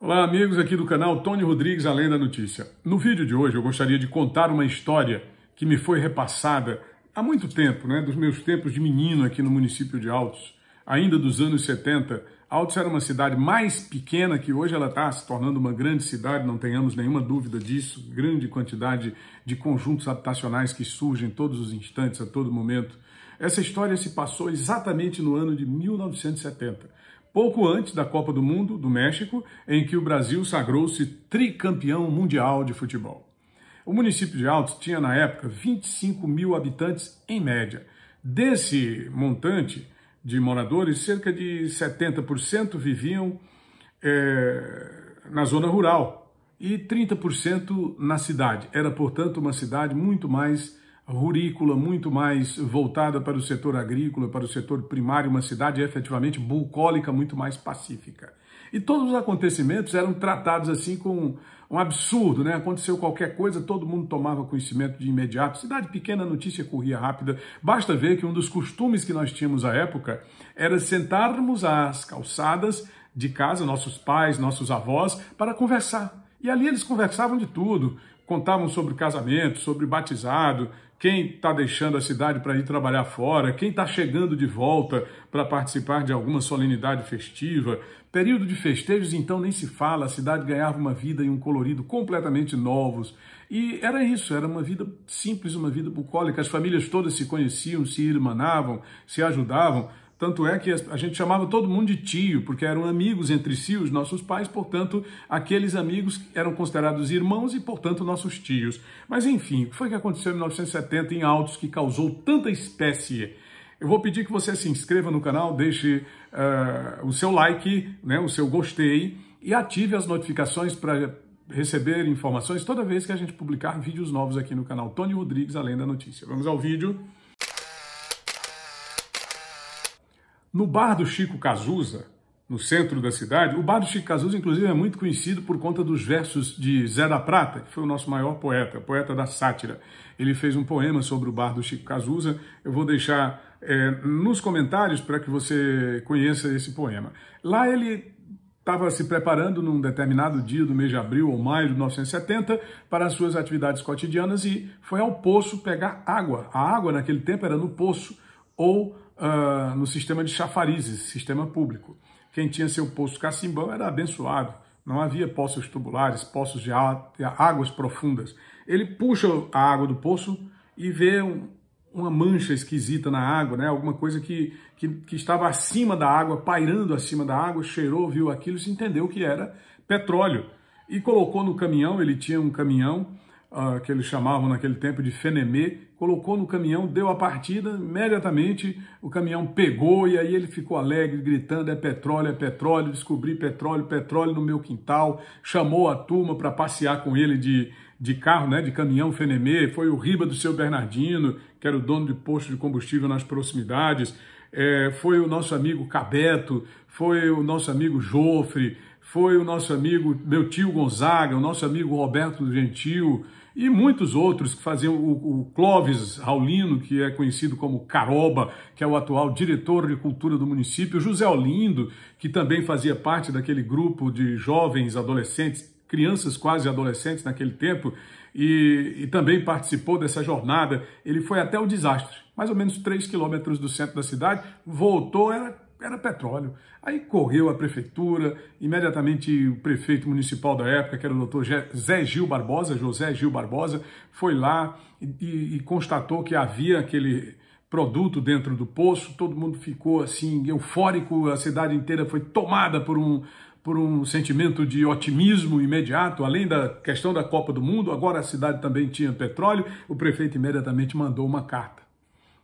Olá, amigos aqui do canal Tony Rodrigues Além da Notícia. No vídeo de hoje eu gostaria de contar uma história que me foi repassada há muito tempo, né, dos meus tempos de menino aqui no município de Altos, ainda dos anos 70. Altos era uma cidade mais pequena que hoje ela está se tornando uma grande cidade, não tenhamos nenhuma dúvida disso. Grande quantidade de conjuntos habitacionais que surgem todos os instantes, a todo momento. Essa história se passou exatamente no ano de 1970 pouco antes da Copa do Mundo do México, em que o Brasil sagrou-se tricampeão mundial de futebol. O município de Altos tinha na época 25 mil habitantes em média. Desse montante de moradores, cerca de 70% viviam é, na zona rural e 30% na cidade. Era, portanto, uma cidade muito mais rurícola, muito mais voltada para o setor agrícola, para o setor primário, uma cidade efetivamente bucólica, muito mais pacífica. E todos os acontecimentos eram tratados assim com um absurdo, né? Aconteceu qualquer coisa, todo mundo tomava conhecimento de imediato. Cidade pequena, notícia corria rápida. Basta ver que um dos costumes que nós tínhamos à época era sentarmos às calçadas de casa, nossos pais, nossos avós, para conversar. E ali eles conversavam de tudo, contavam sobre casamento, sobre batizado, quem está deixando a cidade para ir trabalhar fora, quem está chegando de volta para participar de alguma solenidade festiva. Período de festejos, então, nem se fala, a cidade ganhava uma vida e um colorido completamente novos. E era isso, era uma vida simples, uma vida bucólica. As famílias todas se conheciam, se irmanavam, se ajudavam. Tanto é que a gente chamava todo mundo de tio, porque eram amigos entre si, os nossos pais, portanto, aqueles amigos eram considerados irmãos e, portanto, nossos tios. Mas, enfim, o que foi que aconteceu em 1970 em Altos que causou tanta espécie? Eu vou pedir que você se inscreva no canal, deixe uh, o seu like, né, o seu gostei e ative as notificações para receber informações toda vez que a gente publicar vídeos novos aqui no canal Tony Rodrigues, Além da Notícia. Vamos ao vídeo. No bar do Chico Cazuza, no centro da cidade, o bar do Chico Cazuza, inclusive, é muito conhecido por conta dos versos de Zé da Prata, que foi o nosso maior poeta, poeta da sátira. Ele fez um poema sobre o bar do Chico Cazuza. Eu vou deixar é, nos comentários para que você conheça esse poema. Lá ele estava se preparando num determinado dia do mês de abril ou maio de 1970 para as suas atividades cotidianas e foi ao poço pegar água. A água naquele tempo era no poço ou uh, no sistema de chafarizes, sistema público. Quem tinha seu poço cacimbão era abençoado. Não havia poços tubulares, poços de águas profundas. Ele puxa a água do poço e vê um, uma mancha esquisita na água, né? alguma coisa que, que, que, estava acima da água, pairando acima da água, cheirou, viu aquilo, se entendeu que era petróleo. E colocou no caminhão, ele tinha um caminhão, uh, que eles chamavam naquele tempo de Fenemê, colocou no caminhão, deu a partida, imediatamente o caminhão pegou e aí ele ficou alegre, gritando: é petróleo, é petróleo, descobri petróleo, petróleo no meu quintal. Chamou a turma para passear com ele de, de carro, né, de caminhão Fenemê. Foi o Riba do seu Bernardino, que era o dono de posto de combustível nas proximidades. É, foi o nosso amigo Cabeto, foi o nosso amigo Jofre, foi o nosso amigo, meu tio Gonzaga, o nosso amigo Roberto Gentil e muitos outros que faziam o, o Clóvis Raulino, que é conhecido como Caroba, que é o atual diretor de cultura do município, José Olindo, que também fazia parte daquele grupo de jovens adolescentes, crianças quase adolescentes naquele tempo, e, e, também participou dessa jornada. Ele foi até o desastre, mais ou menos 3 quilômetros do centro da cidade, voltou, era era petróleo. Aí correu a prefeitura, imediatamente o prefeito municipal da época, que era o doutor Zé Gil Barbosa, José Gil Barbosa, foi lá e, e constatou que havia aquele produto dentro do poço, todo mundo ficou assim eufórico, a cidade inteira foi tomada por um por um sentimento de otimismo imediato, além da questão da Copa do Mundo, agora a cidade também tinha petróleo, o prefeito imediatamente mandou uma carta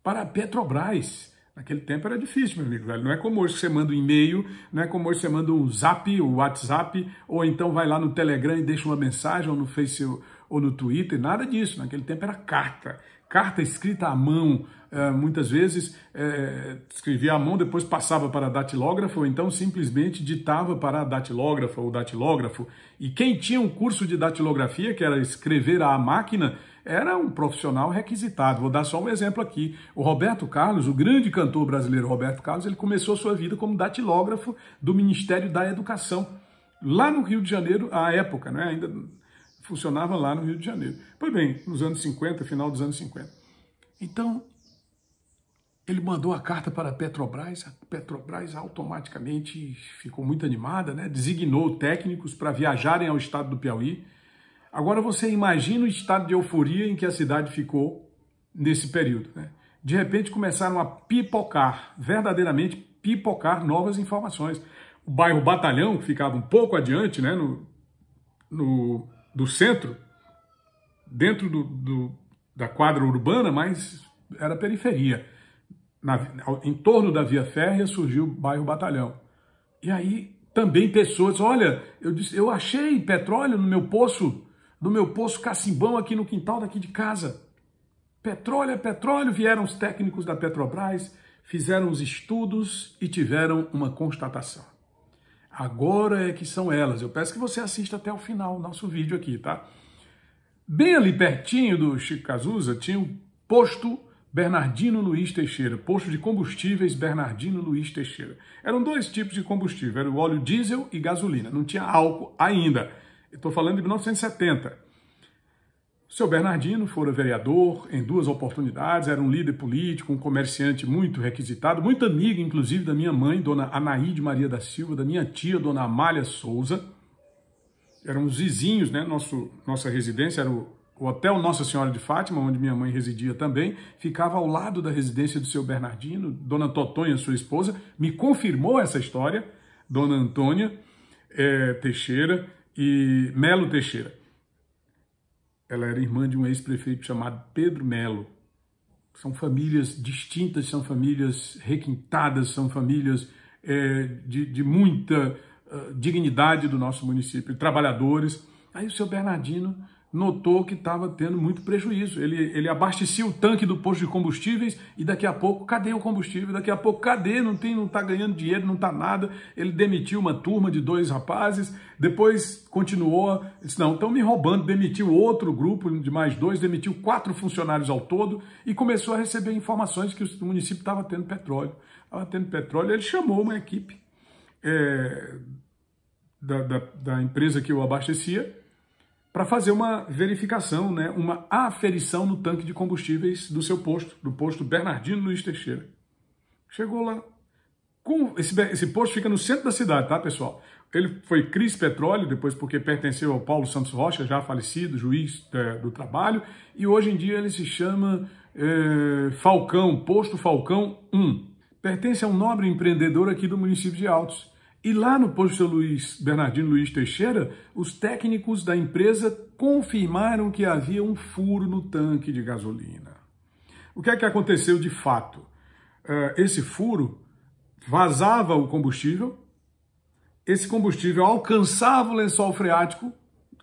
para a Petrobras Naquele tempo era difícil, meu amigo, velho. Não é como hoje que você manda um e-mail, não é como hoje que você manda um zap, um WhatsApp, ou então vai lá no Telegram e deixa uma mensagem, ou no Facebook, ou no Twitter, nada disso. Naquele tempo era carta. Carta escrita à mão, é, muitas vezes é, escrevia à mão, depois passava para a datilógrafa, ou então simplesmente ditava para a datilógrafa ou datilógrafo. E quem tinha um curso de datilografia, que era escrever à máquina, era um profissional requisitado. Vou dar só um exemplo aqui. O Roberto Carlos, o grande cantor brasileiro Roberto Carlos, ele começou sua vida como datilógrafo do Ministério da Educação, lá no Rio de Janeiro, à época, né? ainda funcionava lá no Rio de Janeiro. Pois bem, nos anos 50, final dos anos 50. Então, ele mandou a carta para a Petrobras, a Petrobras automaticamente ficou muito animada, né? designou técnicos para viajarem ao estado do Piauí, Agora você imagina o estado de euforia em que a cidade ficou nesse período. Né? De repente começaram a pipocar, verdadeiramente pipocar novas informações. O bairro Batalhão, que ficava um pouco adiante né, no, no do centro, dentro do, do, da quadra urbana, mas era periferia. Na, em torno da Via Férrea surgiu o bairro Batalhão. E aí também pessoas, olha, eu, disse, eu achei petróleo no meu poço do meu poço cacimbão aqui no quintal daqui de casa. Petróleo é petróleo, vieram os técnicos da Petrobras, fizeram os estudos e tiveram uma constatação. Agora é que são elas. Eu peço que você assista até o final do nosso vídeo aqui, tá? Bem ali pertinho do Chico Cazuza tinha o posto Bernardino Luiz Teixeira, posto de combustíveis Bernardino Luiz Teixeira. Eram dois tipos de combustível, era o óleo diesel e gasolina, não tinha álcool ainda. Estou falando de 1970. O seu Bernardino fora vereador em duas oportunidades, era um líder político, um comerciante muito requisitado, muito amigo, inclusive, da minha mãe, dona Anaíde Maria da Silva, da minha tia, dona Amália Souza. Eram os vizinhos, né? Nosso, nossa residência era o, o Hotel Nossa Senhora de Fátima, onde minha mãe residia também, ficava ao lado da residência do seu Bernardino. Dona Totonha, sua esposa, me confirmou essa história, dona Antônia é, Teixeira e Melo Teixeira. Ela era irmã de um ex-prefeito chamado Pedro Melo. São famílias distintas, são famílias requintadas, são famílias é, de, de, muita uh, dignidade do nosso município, trabalhadores. Aí o seu Bernardino notou que estava tendo muito prejuízo. Ele, ele abastecia o tanque do posto de combustíveis e daqui a pouco, cadê o combustível? Daqui a pouco, cadê? Não tem, não está ganhando dinheiro, não está nada. Ele demitiu uma turma de dois rapazes, depois continuou, disse, não, estão me roubando, demitiu outro grupo de mais dois, demitiu quatro funcionários ao todo e começou a receber informações que o município estava tendo petróleo. Estava tendo petróleo, ele chamou uma equipe é, da, da, da empresa que o abastecia, para fazer uma verificação, né, uma aferição no tanque de combustíveis do seu posto, do posto Bernardino Luiz Teixeira. Chegou lá. Com, esse, esse posto fica no centro da cidade, tá, pessoal? Ele foi Cris Petróleo, depois porque pertenceu ao Paulo Santos Rocha, já falecido, juiz é, do trabalho, e hoje em dia ele se chama é, Falcão, Posto Falcão 1. Pertence a um nobre empreendedor aqui do município de Altos. E lá no posto Luiz Bernardino Luiz Teixeira, os técnicos da empresa confirmaram que havia um furo no tanque de gasolina. O que é que aconteceu de fato? Eh, esse furo vazava o combustível, esse combustível alcançava o lençol freático,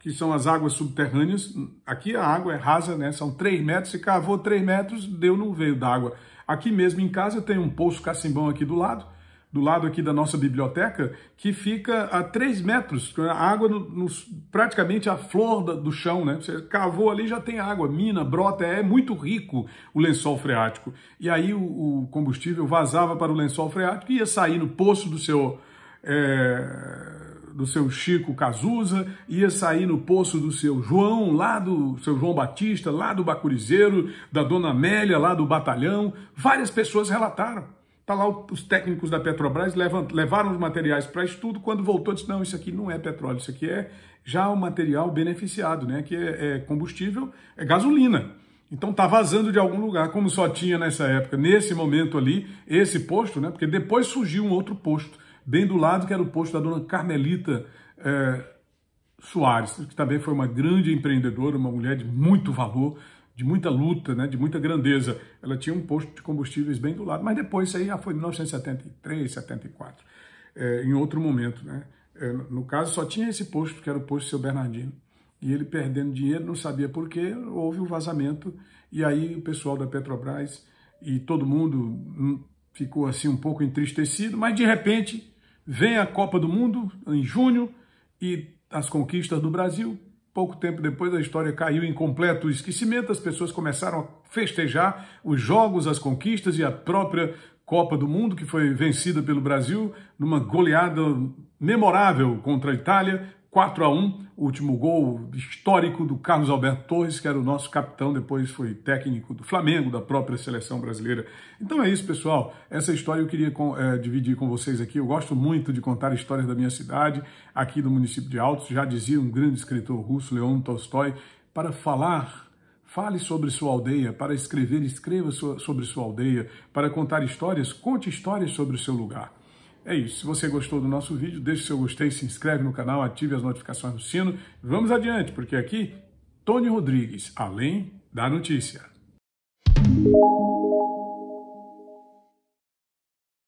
que são as águas subterrâneas. Aqui a água é rasa, né? São 3 metros, se cavou 3 metros, deu no veio d'água. Aqui mesmo em casa tem um poço cacimbão aqui do lado do lado aqui da nossa biblioteca, que fica a 3 metros, a água no, no, praticamente a flor da, do chão, né? Você cavou ali já tem água, mina, brota, é muito rico o lençol freático. E aí o, o combustível vazava para o lençol freático e ia sair no poço do seu. É do seu Chico Cazuza, ia sair no poço do seu João, lá do seu João Batista, lá do Bacurizeiro, da Dona Amélia, lá do Batalhão. Várias pessoas relataram. Está lá os técnicos da Petrobras levaram os materiais para estudo. Quando voltou, disse: não, isso aqui não é petróleo, isso aqui é já um material beneficiado, né? que é, é combustível, é gasolina. Então está vazando de algum lugar, como só tinha nessa época, nesse momento ali, esse posto, né? porque depois surgiu um outro posto, bem do lado, que era o posto da dona Carmelita é, Soares, que também foi uma grande empreendedora, uma mulher de muito valor, de muita luta, né, de muita grandeza. Ela tinha um posto de combustíveis bem do lado, mas depois isso aí já foi em 1973, 74, é, em outro momento. Né? É, no caso, só tinha esse posto, que era o posto Seu Bernardino. E ele perdendo dinheiro, não sabia por quê, houve um vazamento, e aí o pessoal da Petrobras e todo mundo hum, ficou assim um pouco entristecido, mas de repente vem a Copa do Mundo em junho e as conquistas do Brasil, Pouco tempo depois, a história caiu em completo esquecimento, as pessoas começaram a festejar os jogos, as conquistas e a própria Copa do Mundo, que foi vencida pelo Brasil numa goleada memorável contra a Itália, 4 a 1 último gol histórico do Carlos Alberto Torres, que era o nosso capitão, depois foi técnico do Flamengo, da própria seleção brasileira. Então é isso, pessoal. Essa história eu queria é, dividir com vocês aqui. Eu gosto muito de contar histórias da minha cidade, aqui do município de Altos. Já dizia um grande escritor russo, Leon Tolstói, para falar Fale sobre sua aldeia, para escrever, escreva sobre sua aldeia, para contar histórias, conte histórias sobre o seu lugar. É isso. Se você gostou do nosso vídeo, deixe seu gostei, se inscreve no canal, ative as notificações do sino. Vamos adiante, porque aqui, Tony Rodrigues, além da notícia.